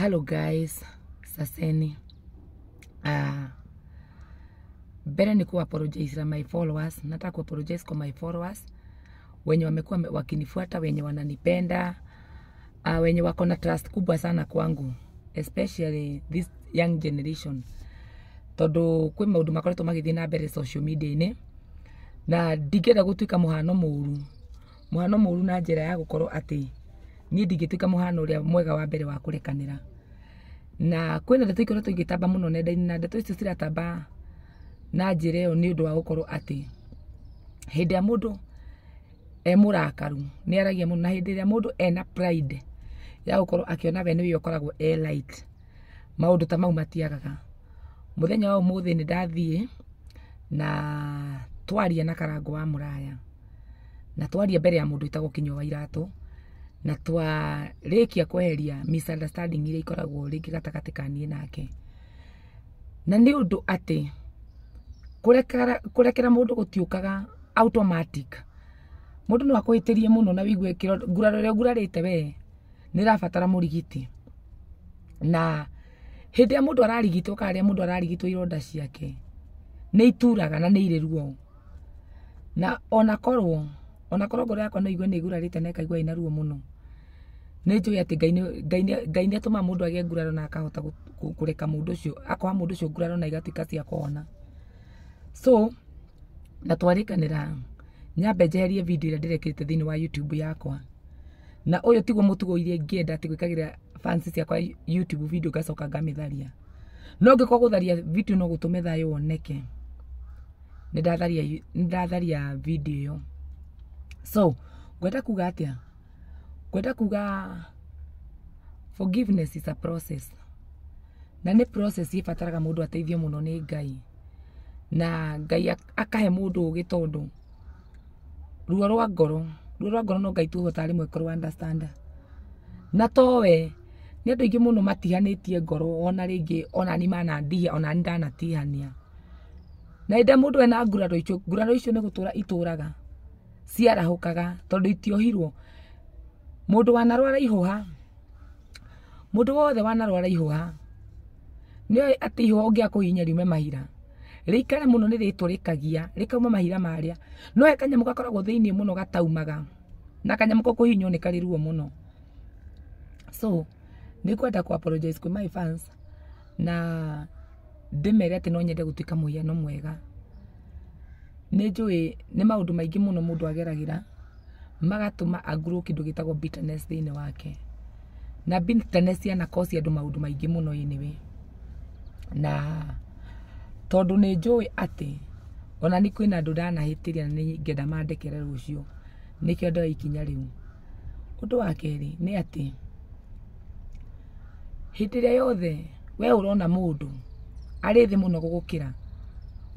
hello guys saseni uh, mbele ni kuapologize na my followers nataka kuapologize kwa my followers wenye wamekuwa wakinifuata wenye wananipenda uh, wenye wako na trust kubwa sana kwangu especially this young generation todo tondu kwi maundu makoretwo magithii na mbere social media ine na ndingenda gutuika muhano muru muhano muru na njira ya gukorwo ati ni ndingätuä muhano å mwega wa mbere wa kurekanira na kwina na ndeto ikona tå ingätamba må nenda-inä na ndeto icio ciratamba na njä ra ä yo nä å wa gå ati atä ya ndä e murakaru ni aragia må na hä ndä ä rä a ena pride ya gå akiona akä we nä wä e light maå ta mau matiagaga muthenya wa å ni thä na twaria na karango wa muraya na twaria mbere ya må ndå itagwo kinyua wa iratå na rekia kweria misunderstanding iria ikoragwo ringi gatagati ka niĩ nake na ni undu atĩ kurekera kurekera mundu gutiukaga automatic mundu no akwĩtĩrie muno na wigue nguraro ĩrĩa gurarite we ni rafatara murigiti na hĩndĩ ya mundu ararigitwo kana rĩrĩa mundu ararigitwo ironda ciake ni ituraga na ni ireruo ruo na ona korwo ona korwo ngoro yakwa no igue nĩ ĩgurarĩte na ĩkaigua ina ruo muno mũno nĩ njũĩ atĩ ngai nĩ atuma mundu age nguraro na akahota kureka mundu ucio akwa mundu ucio nguraro na igatuĩka cia kũhona so na twarĩkanĩra nyambe njeherie video ile ndĩrekĩrĩte thini wa youtube yakwa na ũyũ tiguo mutugo ile ngienda tigwikagira fans fans ciakwa youtube video gasoka ngamĩtharia no ngikwa gũtharia video no gutume thayo oneke nĩ ndatharia video ĩyo so ngwenda kuga atia ngwenda kuga forgiveness is a process na nä process ibataraga må ndå ateithio må no nä ngai na ngai akahe må ndå å gä tondå ruo rwa ngoro ruo rwa ngoro no ngai tuhotaga rä mwe korwo na towe nä andå aingä må no matihanä tie ngoro ona rä ngä onani manandihia onani ndanatihania na ä ndä må ndå ena nguraro icio nguraro icio nä gå tå ra itå raga ciarahukaga tondu itiohirwo mundu wanarwara ihuha mundu wothe wanarwara ihuha nioe ati ihuha kuhinya riume mahira rikare muno ni riturikagia rikauma mahira maria noe kanyamu gakoragwo thiini muno gataumaga na kanyamu ko kuhinywo ni kariruo muno so nikwenda ku apologize kwi my fans na ndimere ati no nyende gutuika muhiano mwega nä njå nä maå ndå maingä må no må ndå ageragä ra magatå ma agurå kä ndå gä tagwo thä inä wake na yanakoci andå maå ndå maingä må no ä na tondå nä njå atä ona ni kwä na andå ndanahätä ria na nä ngenda mandekere rå cio nä kä ndoya ikinya rä u å ndå wa keri nä atä hä ä rä a yothe we å rona må ndå arä thä må no gå gå kä ra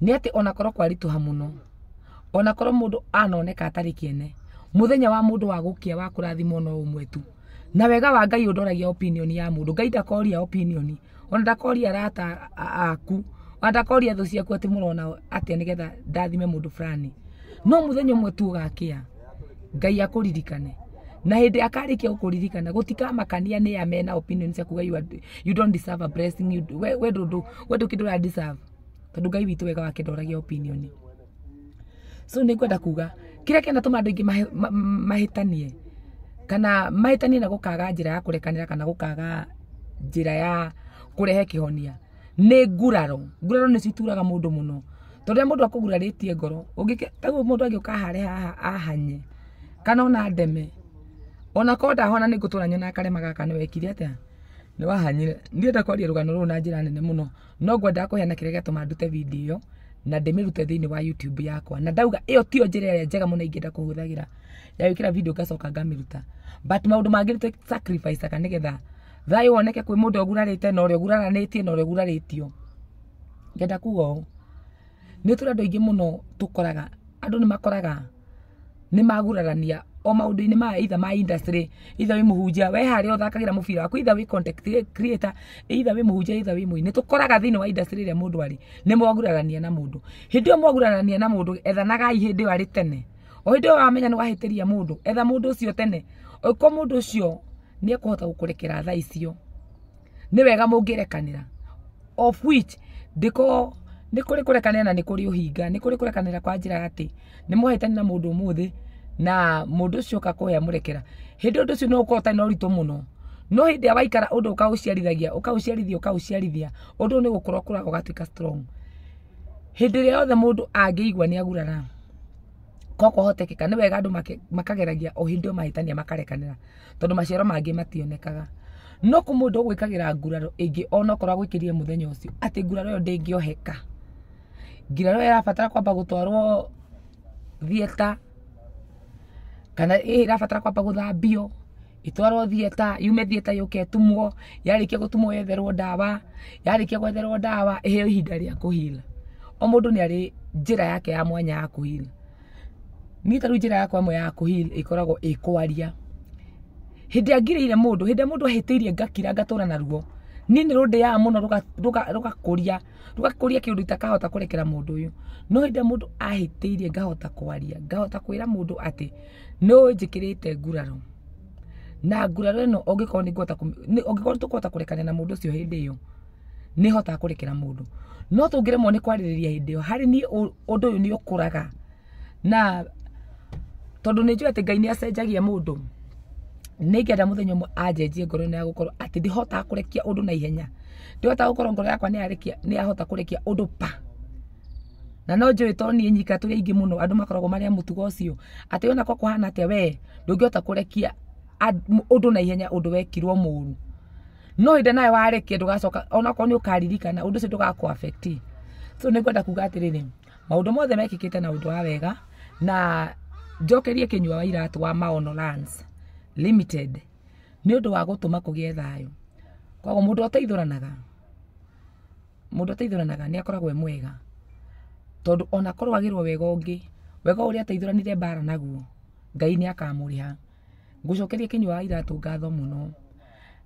ni ati onakorwo kwaritå ha må no onakorwo må anoneka atari kiene muthenya wa mundu wa gukia wa kurathimwo no umwe tu na wega wa ngai undoragia opinion ya mundu ngai ndakoria opinion ona ndakoria rata aku ona ndakoria thu ciaku ati murona atia nigetha ndathime mundu fulani no muthenya umwe tu ugakia ngai akuririkane na hindi akarikia gukuririkana makania ni amena opinion ciaku kugai you don't deserve a blessing you, we, we, do, do, we do, do, do, do, do, do, tondu ngai witå wega wake ndoragia opinioni so nä ngwenda kuga kä rä a kena tå ma andå aingä mahätanie kana mahätanie na gå kaga njä ra ya kå rekanä ra kana gå kaga njä ra ya kå rehe kä honia nä nguraro nguraro nä cio må ndå må no tondå rä a må ndå akå gurarä tie ngoro taguo må ndå angä å ka haha ahanye kana ona ndeme ona korwo ndahona nä ngå tå ra nyona nä wekire atä nä wahanyire ndiä nda kwaria rå gano rå na njä ra nene må no no ngwendaga kå heana kä rä gäatå mandute video na ndä mä rute thä wa youtube yakwa na ndauga ä yo tio njä ra ä rä a njega må no ingä enda kå hå thagä ra ya gwä kä ra video ngacoka ngamä ruta but maå ndå mangä rutaga nä getha thayå woneke kwä må ndå å gurarä te na å rä a å guraranä tie na å rä a å gurarä tio ngenda kuga å nä tå rä andå aingä må no tå koraga andå nä makoraga ni magurarania o maundu ini ma either ma industry either we muhunjia we hari uthakagira mubira waku either we contact creator either we muhunjia either we muini tukoraga thini wa industry ria mundu ari ni mwagurarania na mundu hindi mwagurarania na mundu ethanagai hindi ari tene o hindi wa menya ni wahitiria mundu etha mundu ucio tene ko mundu ucio ni ekuhota gukurekera thaicio ni wega mungirekanira of which ndiko nä kå rä kå rekanä na nä kå rä å hinga nä kå rä kå rekanä ra kwa njä ra atä nä mwahätani na må ndå må thä na må ndå å cio ka kå hä a må rekera hä ndä å ndå å cio no å korwo na å ritå må no no hä ndä ä rä a waikara å ndå å kaå ciarithagia å kaå ciarithia å kaå ciarithia å ndå å nä gå korwo kå raga å gatuä ka hä ndä ä rä a yothe må ndå angä igua nä agurara kogwo hotekeka nä wega andå makageragia o hä ndä ä yo makarekanä tondå maciaro mangä mationekaga no kå må ndå å gwä kagä ra nguraro ä ngä onakorwo agwä kä rie må thenya å cio atä nguraro ä yo ndä ngä oheka ngirarå irabatara kwamba gå twarwo thieta kana ä irabatara kwamba gå thambio itwarwo thieta yume thieta yuke tumwo yarikia gutumwo yetherwo dawa yarikia gwetherwo ndawa iheo ihinda ria kuhila o mundu ni ari njira yake ya mwanya ya kuhila ni taru njira yakwa mwe ya kuhila ikoragwo ikwaria hindi angireire mundu hindi mundu ahitiirie ngakira ngatura na ruo ni nä rå ndä yaga må no rå gakå kä ndå itakahota kå rekera må ndå å yå no hä ndä må ndå ahätä irie ngahota kwaria ngahota kwä ra må no njä kä te nguraro na nguraro no å ngä korwo nä ngåhota tå kåhota kå rekania na må ndå å cio hä ndä ä yo nä hotaga kå no tå ngä remwo nä kwarä rä ria hä ndä ä yo harä niä na tondå nä njå atä ngai nä acenjagia må nä ngenda må thenya må anjenjie ngoro na agåkorwo ati ndä hotaga kå rekia na ihenya ndä hotaga gå ngoro yakwa nä ahota kå rekia å ndå pa na no njå ä to niä nyika turi ingi muno andu no andå makoragwo marä a må tugo ona kwa kuhana ati we ndå ngä hota kå rekia na ihenya undu wekirwo muru no hä ndä nawe warekia ndugacoka ona kwa ni å karirikana å ndå å cio so nä ngwenda kuga atä maundu mothe mekikite na undu wa wega na njokerie kinywa wa iratu wa maono lance limited ni undu wa gutuma kugie thayo kå gä e thayå koguo må ndå ateithå ranaga akoragwo mwega tondu ona korwo agä rwo wega å ngä wega å rä a naguo ngai ni akamuriha ngucokeria ha ngå cokeria kinyå ngatho muno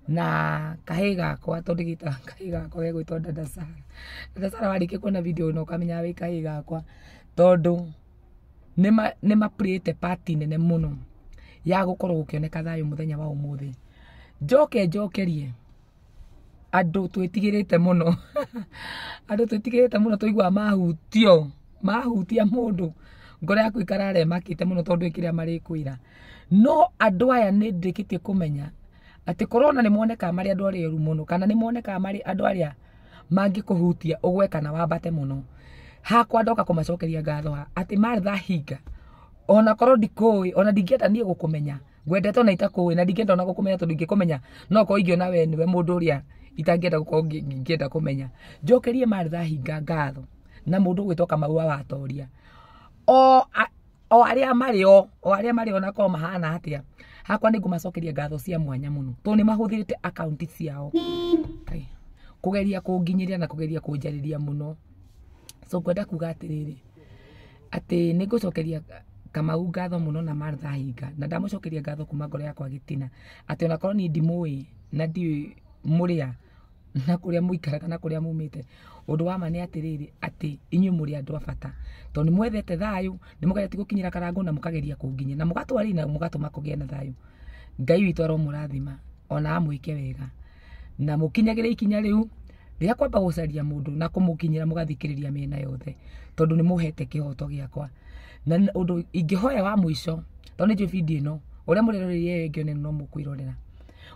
na na kwa tondu gita gä kwa kahä gakwa dada two dada dadasara warä kä na video na å kamenya wä kahä gakwa tondå nä maprä te party nene må no ya gukorwo gukioneka thayo muthenya wa umuthi njoke njokerie andu twitigirite muno andu twitigirite muno tuigua mahutio mahutia mundu ngoro yaku ikarare makite muno tondu ikiria marikwira no andu aya ni ndikitie kumenya ati corona ni moneka mari andu ari eru muno kana ni moneka mari andu aria mangikuhutia ugwe kana wabate muno hakwa ndoka kumacokeria ngatho ati mari higa ona koro ndikuĩ ona ndingĩenda niĩ gũkũmenya ngwendete ona itakuĩ na ndingĩenda ona gũkũmenya tondũ ingĩkũmenya no ko igio na we nĩwe mũndũ ũrĩa itangĩenda gũkorwo ngĩenda kũmenya njokerie martha hinga ngatho na mundu ũgwĩtwo kamau watoria o o arĩa marĩ o o arĩa marĩ ona ko mahana atia hakwa ni ngũmacokeria ngatho cia mwanya muno to ni mahuthirite account ciao kugeria kunginyiria na kugeria kunjariria muno so ngwenda kuga atĩrĩrĩ atĩ nĩ ngũcokeria kamau ngatho muno na martha hinga na ndamucokeria ngatho kuma ngoro yakwa gitina ati ona korwo ni ndimuwi na ndiwi muria na kuria muikaraga na kuria mumite undu wa ma ni atiriri ati inyuĩ mũrĩ andũ a bata tondũ nĩmwethete thayũ nĩmũgeretie gũkinyĩra karangũ na mũkageria kũnginyia na mũgatwarĩria na mũgatũma kũgĩe na thayũ ngai witũ aromũrathima ona amwĩke wega na mũkinyagĩre ikinya rĩu rĩa kwamba gũcaria mũndũ na kũmũkinyĩra mũgathikĩrĩria mĩena yothe tondũ nĩmũhete kĩhoto gĩakwa na undu ingihoya wa muico to ni njå bindi ä no å rä a må rerorä no må kwä rorera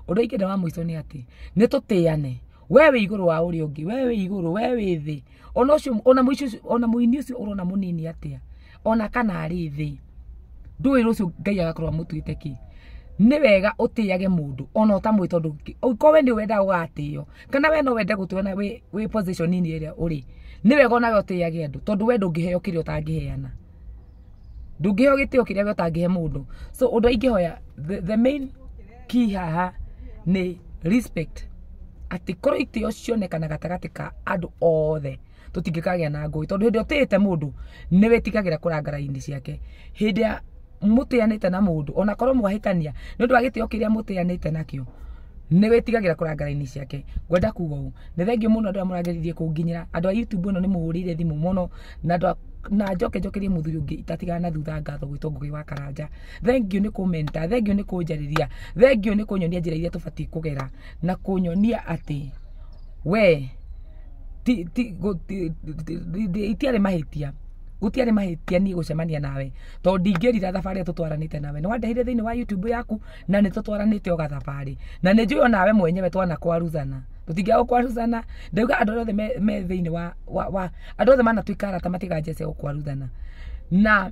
å ndå wa må ni ati ni tutiyane tå we wä igå wa uri ungi a å ngä we wä igå we wä thä ona ucio ona må ona muini ucio å rona må nini ona kana ari thi ndå ä ucio ngai agakorwo amå tuä te kä wega utiyage mundu ona ta mwito ndu ko we nä wenda gå kana we no wende gå tuona we nini ä rä a å rä nä wega onawe we utiyage ndu tondu we ndu ngiheyo kirio ta ngiheyana ndungä gä kä rä a gä mũndũ so å ndå ingä hoya the, the main key haha nä respect atä korwo itä o cionekana gatagatä ka andå othe tå tingä kagä na ngåä tondå hä ndä ä tä te må ndå nä wä tigagä ra kå rangaraini ciake hä ndä a må tä anä te na må ndå onakorwo mwahä tania nä å ndå wa gä tä o kä rä a må tä anä te nakä o nä wä tigagä ra kå rangaraini ciake ngwenda kuga å nä thengiå må no andå arä a må rageririe kå nginyä ra andå a youtube ä no nä må hå rä ire thimå må no na andå na njoke njokerie muthuri ungi itatigana na thutha ngatho gwitwo ngugi wa karanja thengio ni kumenta thengio ni kunjariria thengio ni kunyonia njira iria tubati kugera na kunyonia ati we ti mahä ti gutiarä mahä tia niä gå cemania nawe to ndingä rira thabarä ä te nawe nä wandehire thä inä wa youtube yaku na nä tå twaranä te o gathabarä na nä njå nawe mwenyewe twana kwaruthana tutingiaga kwaruthana ndauga andå arä othe me thä inä wa andå othe manatuä karata matigajece gå kwaruthana na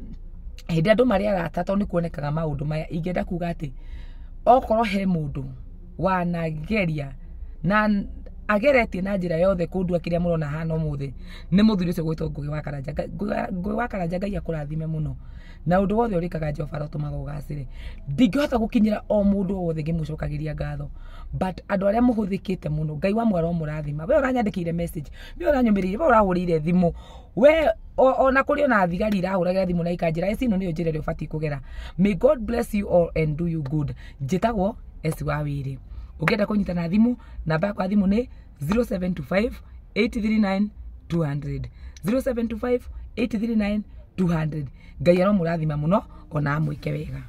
hä ndä andå marä arata tondå nä kuonekaga maå ndå maya ingä kuga atä okorwo he må ndå wanageria na ageretie na njira yothe kå ndua murona rä a må rona hana å må thä nä må thuri wa karanja ngugi wa karanja ngai akurathime muno na undu wothe urikaga rä kaga jehova rå tå maga å o mundu wothe ngimucokagiria ngatho but andå arä muhuthikite muno ngai wa mwara o we å ranyandä kä we å ranyå we å rahå rä we ona kuri ona thigari irahå ragä ra na ikanjira ra icino nä yo njä ra may god bless you all and do you good njä tagwo esi wa ukienda kunyita na thimu namba ya thimu ni 0725 839 200 0725 839 200 ngai aromå rathima må no ona amwike ke wega